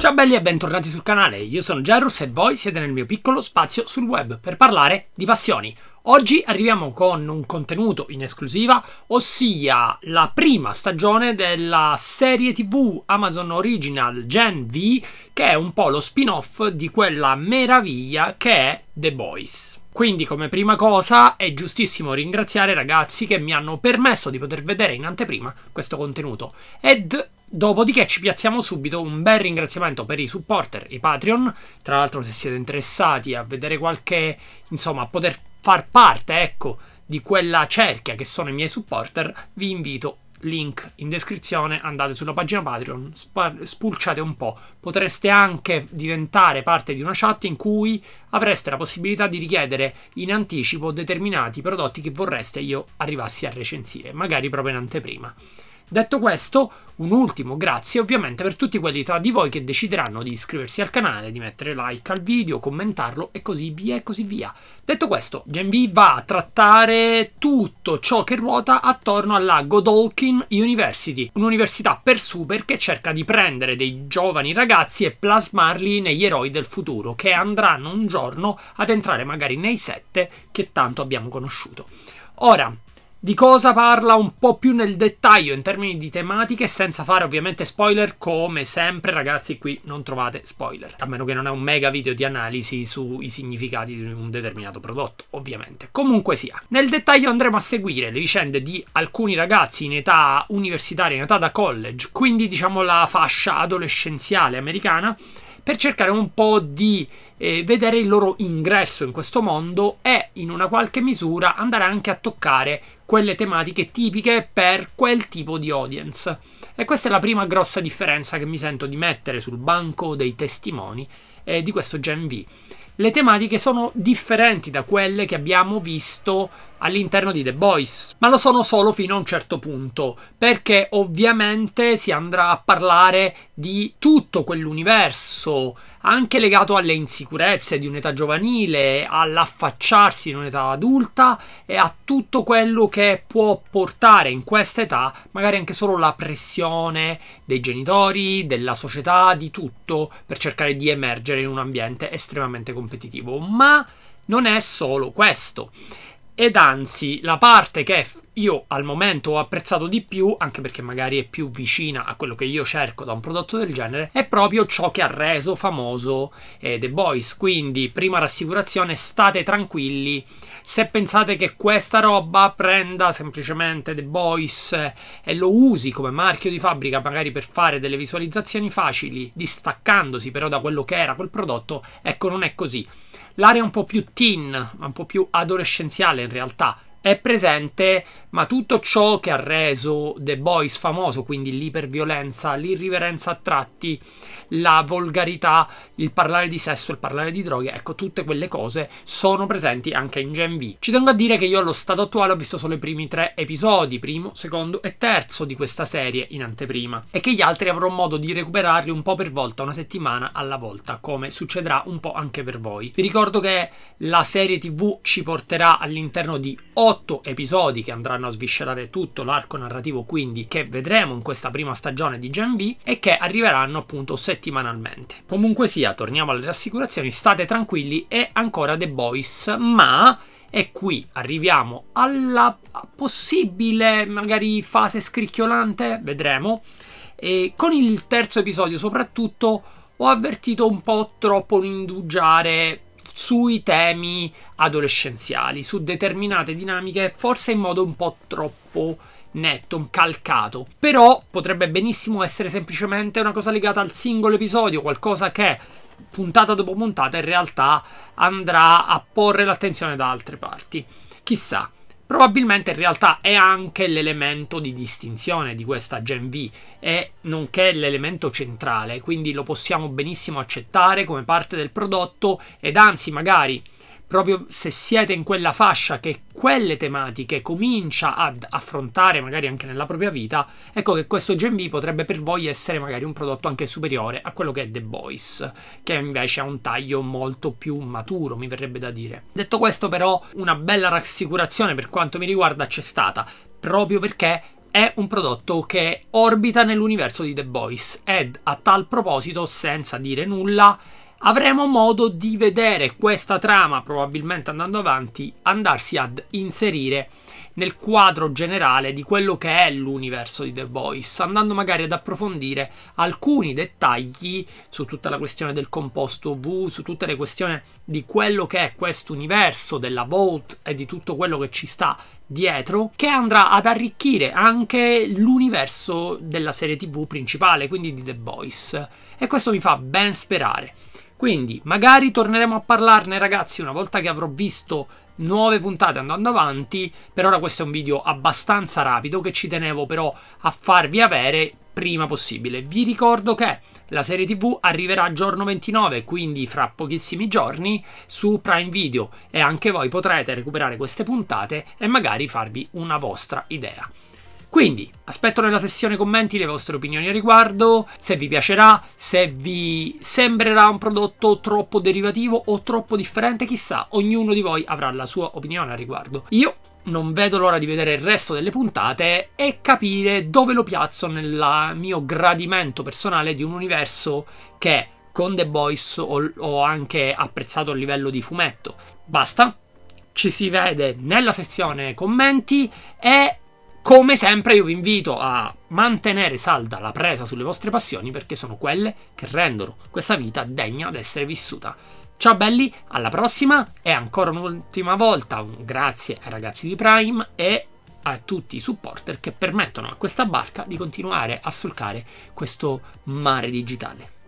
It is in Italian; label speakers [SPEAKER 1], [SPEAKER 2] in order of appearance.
[SPEAKER 1] Ciao belli e bentornati sul canale, io sono Gerus e voi siete nel mio piccolo spazio sul web per parlare di passioni. Oggi arriviamo con un contenuto in esclusiva, ossia la prima stagione della serie TV Amazon Original Gen V, che è un po' lo spin-off di quella meraviglia che è The Boys. Quindi come prima cosa è giustissimo ringraziare i ragazzi che mi hanno permesso di poter vedere in anteprima questo contenuto ed Dopodiché ci piazziamo subito un bel ringraziamento per i supporter, i Patreon. Tra l'altro, se siete interessati a vedere qualche, insomma, a poter far parte, ecco, di quella cerchia che sono i miei supporter, vi invito link in descrizione, andate sulla pagina Patreon, spulciate un po'. Potreste anche diventare parte di una chat in cui avreste la possibilità di richiedere in anticipo determinati prodotti che vorreste io arrivassi a recensire, magari proprio in anteprima. Detto questo, un ultimo grazie ovviamente per tutti quelli tra di voi che decideranno di iscriversi al canale, di mettere like al video, commentarlo e così via e così via. Detto questo, GenV va a trattare tutto ciò che ruota attorno alla Godolkin University, un'università per super che cerca di prendere dei giovani ragazzi e plasmarli negli eroi del futuro che andranno un giorno ad entrare magari nei sette che tanto abbiamo conosciuto. Ora, di cosa parla un po' più nel dettaglio in termini di tematiche, senza fare ovviamente spoiler, come sempre ragazzi qui non trovate spoiler, a meno che non è un mega video di analisi sui significati di un determinato prodotto, ovviamente. Comunque sia, nel dettaglio andremo a seguire le vicende di alcuni ragazzi in età universitaria, in età da college, quindi diciamo la fascia adolescenziale americana, per cercare un po' di eh, vedere il loro ingresso in questo mondo e in una qualche misura andare anche a toccare quelle tematiche tipiche per quel tipo di audience. E questa è la prima grossa differenza che mi sento di mettere sul banco dei testimoni eh, di questo Gen V. Le tematiche sono differenti da quelle che abbiamo visto all'interno di The Boys. Ma lo sono solo fino a un certo punto, perché ovviamente si andrà a parlare di tutto quell'universo, anche legato alle insicurezze di un'età giovanile, all'affacciarsi in un'età adulta e a tutto quello che può portare in questa età magari anche solo la pressione dei genitori, della società, di tutto per cercare di emergere in un ambiente estremamente competitivo. Ma non è solo questo ed anzi la parte che io al momento ho apprezzato di più, anche perché magari è più vicina a quello che io cerco da un prodotto del genere, è proprio ciò che ha reso famoso eh, The Boys. Quindi, prima rassicurazione, state tranquilli. Se pensate che questa roba prenda semplicemente The Boys eh, e lo usi come marchio di fabbrica, magari per fare delle visualizzazioni facili, distaccandosi però da quello che era quel prodotto, ecco, non è così. L'area è un po' più teen, un po' più adolescenziale in realtà è presente, ma tutto ciò che ha reso The Boys famoso, quindi l'iperviolenza, l'irriverenza a tratti, la volgarità, il parlare di sesso, il parlare di droghe, ecco, tutte quelle cose sono presenti anche in Gen V. Ci tengo a dire che io allo stato attuale ho visto solo i primi tre episodi, primo, secondo e terzo di questa serie in anteprima, e che gli altri avrò modo di recuperarli un po' per volta, una settimana alla volta, come succederà un po' anche per voi. Vi ricordo che la serie TV ci porterà all'interno di otto episodi che andranno a sviscerare tutto l'arco narrativo, quindi che vedremo in questa prima stagione di Gen V e che arriveranno appunto settimana settimanalmente. Comunque sia, torniamo alle rassicurazioni, state tranquilli, è ancora The Boys, ma... E qui arriviamo alla possibile magari fase scricchiolante, vedremo. E con il terzo episodio soprattutto ho avvertito un po' troppo l'indugiare sui temi adolescenziali, su determinate dinamiche, forse in modo un po' troppo netto, un calcato. Però potrebbe benissimo essere semplicemente una cosa legata al singolo episodio, qualcosa che puntata dopo puntata in realtà andrà a porre l'attenzione da altre parti. Chissà. Probabilmente in realtà è anche l'elemento di distinzione di questa Gen V e nonché l'elemento centrale, quindi lo possiamo benissimo accettare come parte del prodotto ed anzi magari proprio se siete in quella fascia che quelle tematiche comincia ad affrontare magari anche nella propria vita, ecco che questo Gen V potrebbe per voi essere magari un prodotto anche superiore a quello che è The Boys, che invece ha un taglio molto più maturo, mi verrebbe da dire. Detto questo però, una bella rassicurazione per quanto mi riguarda c'è stata, proprio perché è un prodotto che orbita nell'universo di The Boys ed a tal proposito, senza dire nulla, avremo modo di vedere questa trama, probabilmente andando avanti, andarsi ad inserire nel quadro generale di quello che è l'universo di The Boys, andando magari ad approfondire alcuni dettagli su tutta la questione del composto V, su tutte le questioni di quello che è questo universo della Vault e di tutto quello che ci sta dietro, che andrà ad arricchire anche l'universo della serie TV principale, quindi di The Boys. E questo mi fa ben sperare. Quindi magari torneremo a parlarne ragazzi una volta che avrò visto nuove puntate andando avanti. Per ora questo è un video abbastanza rapido che ci tenevo però a farvi avere prima possibile. Vi ricordo che la serie TV arriverà giorno 29, quindi fra pochissimi giorni, su Prime Video e anche voi potrete recuperare queste puntate e magari farvi una vostra idea. Quindi aspetto nella sessione commenti le vostre opinioni a riguardo, se vi piacerà, se vi sembrerà un prodotto troppo derivativo o troppo differente, chissà, ognuno di voi avrà la sua opinione a riguardo. Io non vedo l'ora di vedere il resto delle puntate e capire dove lo piazzo nel mio gradimento personale di un universo che con The Boys ho, ho anche apprezzato a livello di fumetto. Basta, ci si vede nella sezione commenti e come sempre io vi invito a mantenere salda la presa sulle vostre passioni perché sono quelle che rendono questa vita degna d'essere vissuta. Ciao belli, alla prossima e ancora un'ultima volta un grazie ai ragazzi di Prime e a tutti i supporter che permettono a questa barca di continuare a solcare questo mare digitale.